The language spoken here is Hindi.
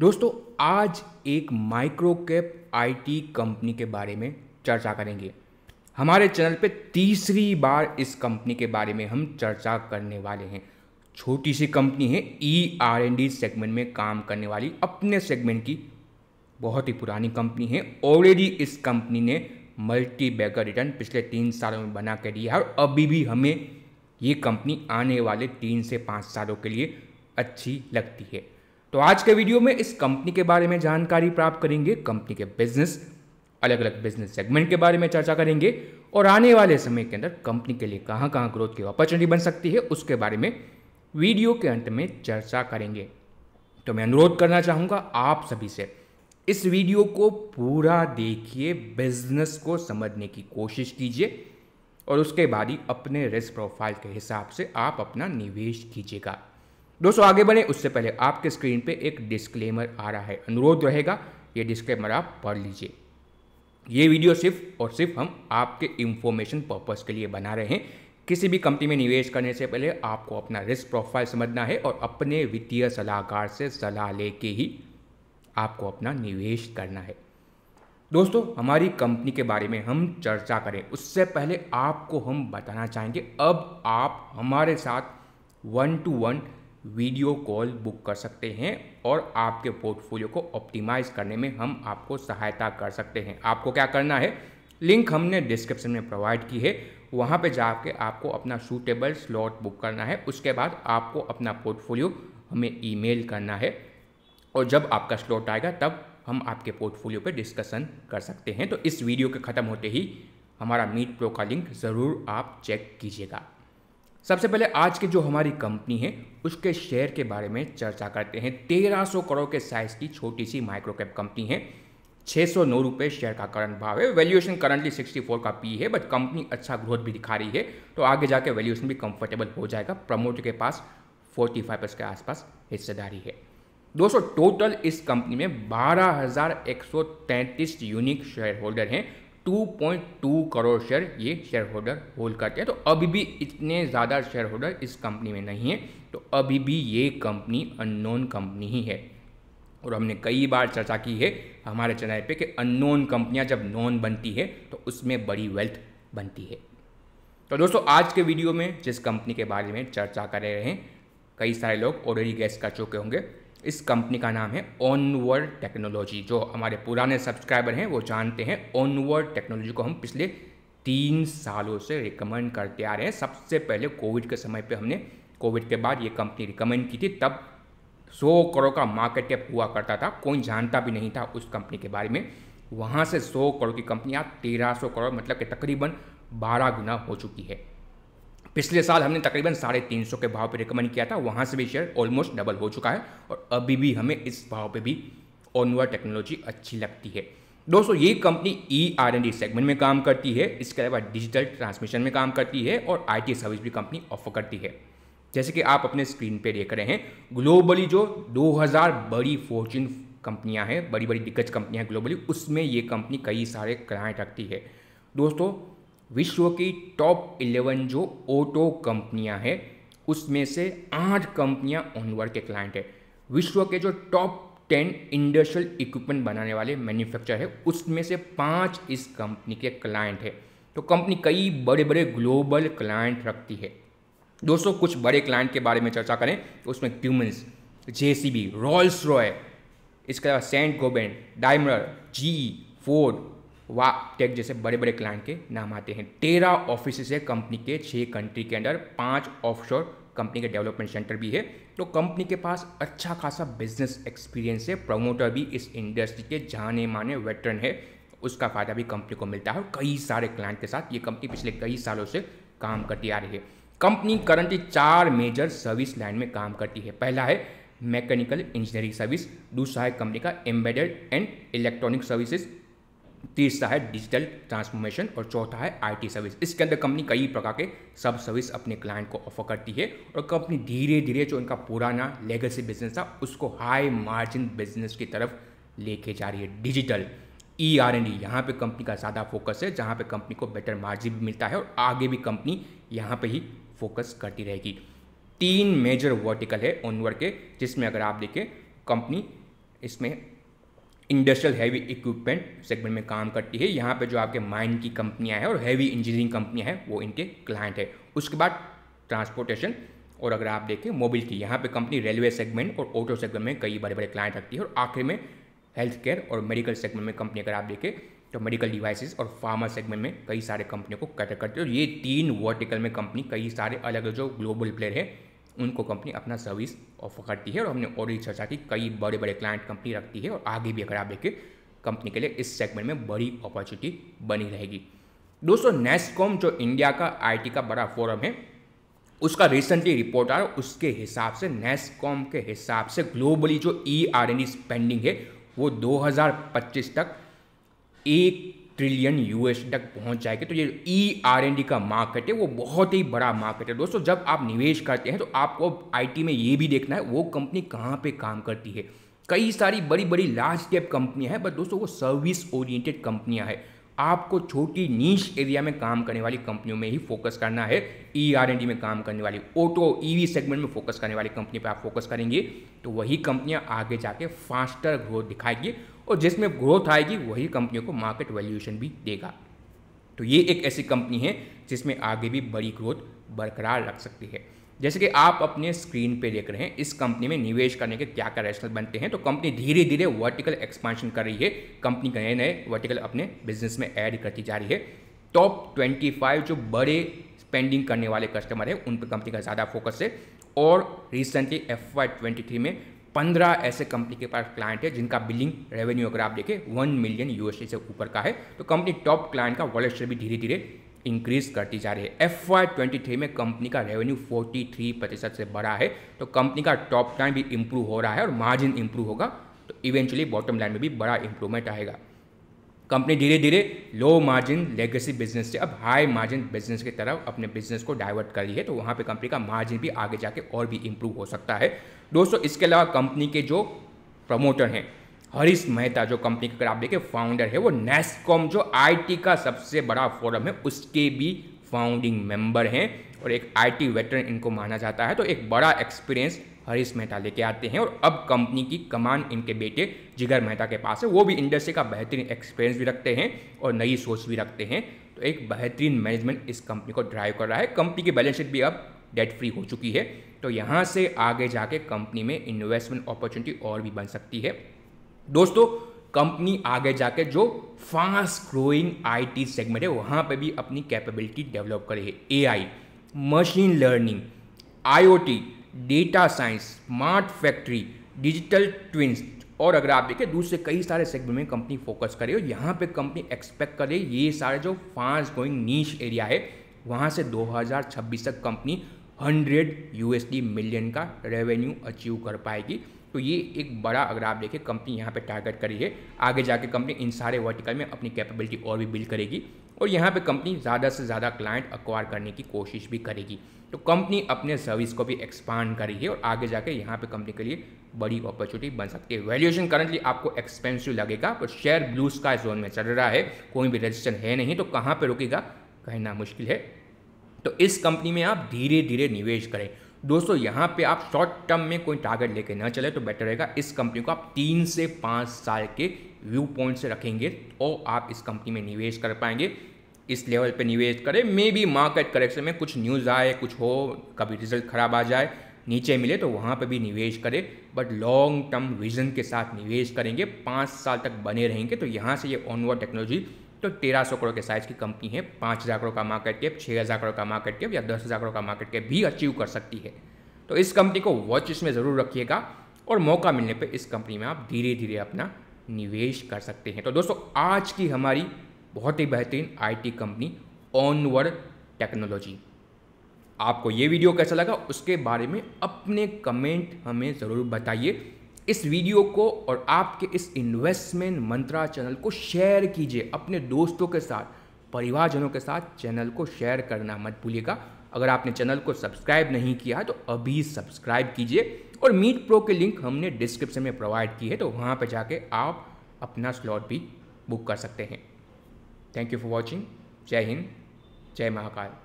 दोस्तों आज एक माइक्रो कैप आईटी कंपनी के बारे में चर्चा करेंगे हमारे चैनल पे तीसरी बार इस कंपनी के बारे में हम चर्चा करने वाले हैं छोटी सी कंपनी है E R N D segment में काम करने वाली अपने सेगमेंट की बहुत ही पुरानी कंपनी है ऑलरेडी इस कंपनी ने मल्टी बैगर रिटर्न पिछले तीन सालों में बना कर दिया है और अभी भी हमें ये कंपनी आने वाले तीन से पाँच सालों के लिए अच्छी लगती है तो आज के वीडियो में इस कंपनी के बारे में जानकारी प्राप्त करेंगे कंपनी के बिजनेस अलग अलग बिजनेस सेगमेंट के बारे में चर्चा करेंगे और आने वाले समय के अंदर कंपनी के लिए कहाँ कहाँ ग्रोथ की अपॉर्चुनिटी बन सकती है उसके बारे में वीडियो के अंत में चर्चा करेंगे तो मैं अनुरोध करना चाहूँगा आप सभी से इस वीडियो को पूरा देखिए बिजनेस को समझने की कोशिश कीजिए और उसके बाद ही अपने रिस्क प्रोफाइल के हिसाब से आप अपना निवेश कीजिएगा दोस्तों आगे बढ़े उससे पहले आपके स्क्रीन पे एक डिस्क्लेमर आ रहा है अनुरोध रहेगा ये डिस्क्लेमर आप पढ़ लीजिए ये वीडियो सिर्फ और सिर्फ हम आपके इन्फॉर्मेशन पर्पज़ के लिए बना रहे हैं किसी भी कंपनी में निवेश करने से पहले आपको अपना रिस्क प्रोफाइल समझना है और अपने वित्तीय सलाहकार से सलाह लेके ही आपको अपना निवेश करना है दोस्तों हमारी कंपनी के बारे में हम चर्चा करें उससे पहले आपको हम बताना चाहेंगे अब आप हमारे साथ one to one video call book कर सकते हैं और आपके पोर्टफोलियो को ऑप्टिमाइज करने में हम आपको सहायता कर सकते हैं आपको क्या करना है लिंक हमने डिस्क्रिप्शन में प्रोवाइड की है वहाँ पे जाके आपको अपना सूटेबल स्लॉट बुक करना है उसके बाद आपको अपना पोर्टफोलियो हमें ईमेल करना है और जब आपका स्लॉट आएगा तब हम आपके पोर्टफोलियो पे डिस्कशन कर सकते हैं तो इस वीडियो के ख़त्म होते ही हमारा मीट प्रो का लिंक ज़रूर आप चेक कीजिएगा सबसे पहले आज की जो हमारी कंपनी है उसके शेयर के बारे में चर्चा करते हैं 1300 करोड़ के साइज की छोटी सी माइक्रो कैप कंपनी है छः सौ नौ रुपये शेयर का करंट भाव है वैल्यूएशन करंटली 64 का पी है बट कंपनी अच्छा ग्रोथ भी दिखा रही है तो आगे जाके वैल्यूएशन भी कंफर्टेबल हो जाएगा प्रमोटर के पास 45 फाइव के आसपास हिस्सेदारी है दोस्तों टोटल इस कंपनी में तैंतीस यूनिक शेयर होल्डर हैं 2.2 करोड़ शेयर ये शेयर होल्डर होल्ड करते हैं तो अभी भी इतने ज़्यादा शेयर होल्डर इस कंपनी में नहीं है तो अभी भी ये कंपनी अननोन कंपनी ही है और हमने कई बार चर्चा की है हमारे चैनल पे कि अननोन कंपनियां जब नॉन बनती है तो उसमें बड़ी वेल्थ बनती है तो दोस्तों आज के वीडियो में जिस कंपनी के बारे में चर्चा कर रहे हैं कई सारे लोग ऑलरेडी गैस कर चुके होंगे इस कंपनी का नाम है ऑनवर्ड टेक्नोलॉजी जो हमारे पुराने सब्सक्राइबर हैं वो जानते हैं ऑनवर्ड टेक्नोलॉजी को हम पिछले तीन सालों से रिकमेंड करते आ रहे हैं सबसे पहले कोविड के समय पे हमने कोविड के बाद ये कंपनी रिकमेंड की थी तब सौ करोड़ का मार्केट कैप हुआ करता था कोई जानता भी नहीं था उस कंपनी के बारे में वहाँ से सौ करोड़ की कंपनी आज तेरह करोड़ मतलब कि तकरीबन बारह गुना हो चुकी है पिछले साल हमने तकरीबन साढ़े तीन सौ के भाव पर रिकमेंड किया था वहाँ से भी शेयर ऑलमोस्ट डबल हो चुका है और अभी भी हमें इस भाव पर भी ओनवर टेक्नोलॉजी अच्छी लगती है दोस्तों ये company E R N D segment में काम करती है इसके अलावा डिजिटल ट्रांसमिशन में काम करती है और आई टी सर्विस भी कंपनी ऑफर करती है जैसे कि आप अपने स्क्रीन पर देख रहे हैं ग्लोबली जो 2000 बड़ी फॉर्चून कंपनियां हैं बड़ी बड़ी दिग्गज कंपनियां ग्लोबली उसमें ये कंपनी कई सारे क्लाइंट रखती है दोस्तों विश्व की टॉप इलेवन जो ऑटो कंपनियां हैं उसमें से आठ कंपनियां ओनवर के क्लाइंट है विश्व के जो टॉप टेन इंडस्ट्रियल इक्विपमेंट बनाने वाले मैन्युफैक्चर है उसमें से पांच इस कंपनी के क्लाइंट है तो कंपनी कई बड़े बड़े ग्लोबल क्लाइंट रखती है दोस्तों कुछ बड़े क्लाइंट के बारे में चर्चा करें तो उसमें Cummins J C B Rolls Royce इसके अलावा Saint Gobain Daimler G Ford Wabtec जैसे बड़े बड़े क्लाइंट के नाम आते हैं तेरह ऑफिस है कंपनी के छः कंट्री के अंदर पाँच ऑफशोर कंपनी के डेवलपमेंट सेंटर भी है तो कंपनी के पास अच्छा खासा बिजनेस एक्सपीरियंस है प्रमोटर भी इस इंडस्ट्री के जाने माने वेटरन है उसका फ़ायदा भी कंपनी को मिलता है और कई सारे क्लाइंट के साथ ये कंपनी पिछले कई सालों से काम करती आ रही है कंपनी करंटली चार मेजर सर्विस लाइन में काम करती है पहला है मैकेनिकल इंजीनियरिंग सर्विस दूसरा है कंपनी का एम्बेडेड एंड इलेक्ट्रॉनिक सर्विसेज तीसरा है डिजिटल ट्रांसफॉर्मेशन और चौथा है आईटी सर्विस इसके अंदर कंपनी कई प्रकार के सब सर्विस अपने क्लाइंट को ऑफर करती है और कंपनी धीरे धीरे जो इनका पुराना लेगेसी बिजनेस था उसको हाई मार्जिन बिजनेस की तरफ लेके जा रही है digital E R N E यहाँ पर कंपनी का ज़्यादा फोकस है जहाँ पर कंपनी को बेटर मार्जिन भी मिलता है और आगे भी कंपनी यहाँ पर ही फोकस करती रहेगी तीन मेजर वर्टिकल है ओनवर के जिसमें अगर आप देखें कंपनी इसमें इंडस्ट्रियल हैवी इक्विपमेंट सेगमेंट में काम करती है यहाँ पे जो आपके माइन की कंपनियाँ हैं और हैवी इंजीनियरिंग कंपनियाँ हैं वो इनके क्लाइंट है उसके बाद ट्रांसपोर्टेशन और अगर आप देखें मोबिलिटी यहाँ पे कंपनी रेलवे सेगमेंट और ऑटो सेगमेंट में कई बड़े बड़े क्लाइंट रखती है और आखिर में हेल्थ केयर और मेडिकल सेगमेंट में कंपनी अगर आप देखें तो मेडिकल डिवाइसेस और फार्मा सेगमेंट में कई सारे कंपनियों को कैटर करती है और ये तीन वर्टिकल में कंपनी कई सारे अलग जो ग्लोबल प्लेयर है उनको कंपनी अपना सर्विस ऑफर करती है और हमने और चर्चा की कई बड़े बड़े क्लाइंट कंपनी रखती है और आगे भी अगर आप देखें कंपनी के लिए इस सेगमेंट में बड़ी अपॉर्चुनिटी बनी रहेगी दोस्तों नेस्कॉम जो इंडिया का आईटी का बड़ा फोरम है उसका रिसेंटली रिपोर्ट आ रहा है उसके हिसाब से नेस्कॉम के हिसाब से ग्लोबली जो ई आर एन स्पेंडिंग है वो 2025 तक एक ट्रिलियन यूएस तक पहुंच जाएगी तो ये ई आर एन डी का मार्केट है वो बहुत ही बड़ा मार्केट है दोस्तों जब आप निवेश करते हैं तो आपको आईटी में ये भी देखना है वो कंपनी कहाँ पे काम करती है कई सारी बड़ी बड़ी लार्ज कैप कंपनियां हैं बट दोस्तों वो सर्विस ओरिएंटेड कंपनियां हैं आपको छोटी नीच एरिया में काम करने वाली कंपनियों में ही फोकस करना है ई आर एन डी में काम करने वाली ऑटो ईवी सेगमेंट में फोकस करने वाली कंपनी पर आप फोकस करेंगे तो वही कंपनियां आगे जाके फास्टर ग्रोथ दिखाएगी और जिसमें ग्रोथ आएगी वही कंपनियों को मार्केट वैल्यूएशन भी देगा तो ये एक ऐसी कंपनी है जिसमें आगे भी बड़ी ग्रोथ बरकरार रख सकती है जैसे कि आप अपने स्क्रीन पे देख रहे हैं इस कंपनी में निवेश करने के क्या क्या रेशनल बनते हैं तो कंपनी धीरे धीरे वर्टिकल एक्सपांशन कर रही है कंपनी नए नए वर्टिकल अपने बिजनेस में ऐड करती जा रही है टॉप ट्वेंटी फाइव जो बड़े स्पेंडिंग करने वाले कस्टमर हैं उन पर कंपनी का ज़्यादा फोकस है और recently F Y twenty three में पंद्रह ऐसे कंपनी के पास क्लाइंट है जिनका बिलिंग रेवेन्यू अगर आप देखें वन मिलियन यूएसए से ऊपर का है तो कंपनी टॉप क्लाइंट का वॉलेट शेयर भी धीरे धीरे इंक्रीज करती जा रही है एफ वाई ट्वेंटी थ्री में कंपनी का रेवेन्यू फोर्टी थ्री प्रतिशत से बढ़ा है तो कंपनी का टॉप लाइन भी इंप्रूव हो रहा है और मार्जिन इंप्रूव होगा तो इवेंचुअली बॉटम लाइन में भी बड़ा इंप्रूवमेंट आएगा कंपनी धीरे धीरे लो मार्जिन लेगेसी बिजनेस से अब हाई मार्जिन बिजनेस की तरफ अपने बिजनेस को डाइवर्ट कर रही है तो वहाँ पे कंपनी का मार्जिन भी आगे जाके और भी इम्प्रूव हो सकता है दोस्तों इसके अलावा कंपनी के जो प्रमोटर हैं हरीश मेहता जो कंपनी के अगर आप देखें फाउंडर है वो नेस्कॉम जो आईटी का सबसे बड़ा फोरम है उसके भी फाउंडिंग मेंबर हैं और एक आईटी वेटरन इनको माना जाता है तो एक बड़ा एक्सपीरियंस हरीश मेहता लेके आते हैं और अब कंपनी की कमान इनके बेटे जिगर मेहता के पास है वो भी इंडस्ट्री का बेहतरीन एक्सपीरियंस भी रखते हैं और नई सोच भी रखते हैं तो एक बेहतरीन मैनेजमेंट इस कंपनी को ड्राइव कर रहा है कंपनी की बैलेंस शीट भी अब डेट फ्री हो चुकी है तो यहाँ से आगे जाके कंपनी में इन्वेस्टमेंट अपॉर्चुनिटी और भी बन सकती है दोस्तों कंपनी आगे जाके जो फास्ट ग्रोइंग आईटी सेगमेंट है वहाँ पे भी अपनी कैपेबिलिटी डेवलप करे AI machine learning IOT data science smart factory digital twins और अगर आप देखें दूसरे कई सारे सेगमेंट में कंपनी फोकस करे और यहाँ पे कंपनी एक्सपेक्ट करे ये सारे जो फास्ट गोइंग नीच एरिया है वहाँ से 2026 तक कंपनी 100 यूएसडी मिलियन का रेवेन्यू अचीव कर पाएगी तो ये एक बड़ा अगर आप देखें कंपनी यहाँ पे टारगेट करी है आगे जाके कंपनी इन सारे वर्टिकल में अपनी कैपेबिलिटी और भी बिल्ड करेगी और यहाँ पे कंपनी ज़्यादा से ज़्यादा क्लाइंट अक्वायर करने की कोशिश भी करेगी तो कंपनी अपने सर्विस को भी एक्सपांड करेगी और आगे जाके यहाँ पे कंपनी के लिए बड़ी अपॉर्चुनिटी बन सकती है वैल्यूएशन करंटली आपको एक्सपेंसिव लगेगा पर शेयर ब्लू स्काई जोन में चल रहा है कोई भी रजिस्टर है नहीं तो कहाँ पर रुकेगा कहना मुश्किल है तो इस कंपनी में आप धीरे धीरे निवेश करें दोस्तों यहाँ पे आप शॉर्ट टर्म में कोई टारगेट लेके ना चले तो बेटर रहेगा इस कंपनी को आप तीन से पाँच साल के व्यू पॉइंट से रखेंगे और आप इस कंपनी में निवेश कर पाएंगे इस लेवल पे निवेश करें मे बी मार्केट करेक्शन में कुछ न्यूज़ आए कुछ हो कभी रिजल्ट ख़राब आ जाए नीचे मिले तो वहाँ पे भी निवेश करें बट लॉन्ग टर्म विजन के साथ निवेश करेंगे पाँच साल तक बने रहेंगे तो यहाँ से ये ऑनवर्ड टेक्नोलॉजी तो तेरह सौ करोड़ के साइज़ की कंपनी है पाँच हज़ार करोड़ का मार्केट कैप छः हज़ार करोड़ का मार्केट कैप या दस हज़ार करोड़ का मार्केट कैप भी अचीव कर सकती है तो इस कंपनी को वॉच इसमें ज़रूर रखिएगा और मौका मिलने पर इस कंपनी में आप धीरे धीरे अपना निवेश कर सकते हैं तो दोस्तों आज की हमारी बहुत ही बेहतरीन आईटी कंपनी ऑनवर्ड टेक्नोलॉजी आपको ये वीडियो कैसा लगा उसके बारे में अपने कमेंट हमें ज़रूर बताइए इस वीडियो को और आपके इस इन्वेस्टमेंट मंत्रा चैनल को शेयर कीजिए अपने दोस्तों के साथ परिवारजनों के साथ चैनल को शेयर करना मत भूलिएगा अगर आपने चैनल को सब्सक्राइब नहीं किया है तो अभी सब्सक्राइब कीजिए और मीट प्रो के लिंक हमने डिस्क्रिप्शन में प्रोवाइड की है तो वहाँ पर जाके आप अपना स्लॉट भी बुक कर सकते हैं Thank you for watching. Jai Hind. Jai Mahakal.